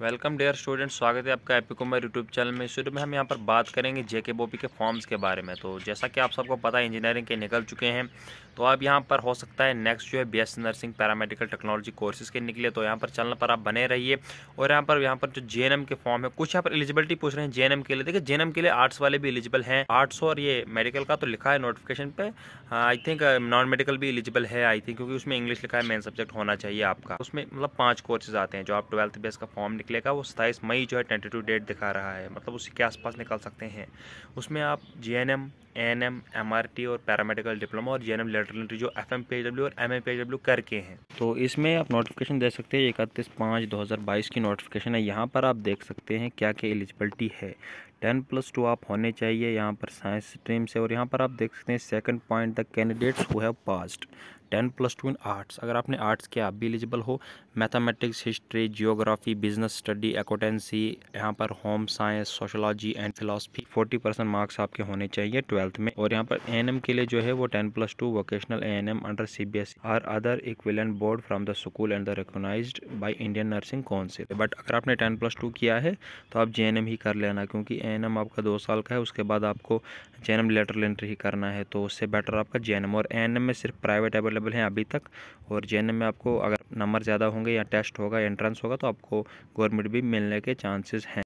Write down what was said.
welcome dear student स्वागत है आपका एपी कुमार यूट्यूब चैनल में शुरू में हम यहाँ पर बात करेंगे जेके बोपी के फॉर्म्स के बारे में तो जैसा कि आप सबको पता है इंजीनियरिंग के निकल चुके हैं तो आप यहाँ पर हो सकता है नेक्स्ट जो है B nursing paramedical technology courses के निकले तो यहाँ पर चैनल पर आप बने रहिए और यहाँ पर यहाँ पर जो जे के फॉर्म है कुछ यहाँ पर एलिजिबिलिटी पूछ रहे हैं जे के लिए देखिए जे के लिए आर्ट्स वाले भी एलिजिबल हैं आर्ट्स और ये मेडिकल का तो लिखा है नोटिफिकेशन पे आई थिंक नॉन मेडिकल भी एलिजिबल है आई थिंक क्योंकि उसमें इंग्लिश लिखा है मेन सब्जेक्ट होना चाहिए आपका उसमें मतलब पाँच कोर्सेज आते हैं जो आप ट्वेल्थ बेस का फॉर्म निकलेगा वो सताईस मई जो है ट्वेंटी डेट दिखा रहा है मतलब उसी के आसपास निकाल सकते हैं उसमें आप J N M N M M R T और पैरामेडिकल डिप्लोमा और जे एन एम अल्टरनेटिव जो एफ एम पी डब्ल्यू और एम एम पी डब्ल्यू करके हैं तो इसमें आप नोटिफिकेशन दे सकते हैं इकतीस पाँच दो हज़ार बाईस की नोटिफिकेशन है यहाँ पर आप देख सकते हैं क्या क्या एलिजिबिलिटी है टेन प्लस टू आप होने चाहिए यहाँ पर साइंस स्ट्रीम से और यहाँ पर आप देख सकते हैं second point the candidates who have passed ten plus two in arts अगर आपने आर्ट्स के आप भी एलिजिबल हो mathematics history geography business study accountancy यहाँ पर home science sociology and philosophy forty percent marks आपके होने चाहिए ट्वेल्थ में और यहाँ पर ए के लिए जो है वो ten plus two vocational A N M under C B S or other equivalent board from the school and the recognise by Indian Nursing Council but अगर आपने टेन प्लस टू किया है तो आप जे एन एम ही कर लेना क्योंकि ए आपका दो साल का है उसके बाद आपको जैनम लेटरल एंट्री ही करना है तो उससे बेटर आपका जे और ए में सिर्फ प्राइवेट अवेलेबल हैं अभी तक और जे में आपको अगर नंबर ज़्यादा होंगे या टेस्ट होगा एंट्रेंस होगा तो आपको गवर्नमेंट भी मिलने के चांसेस हैं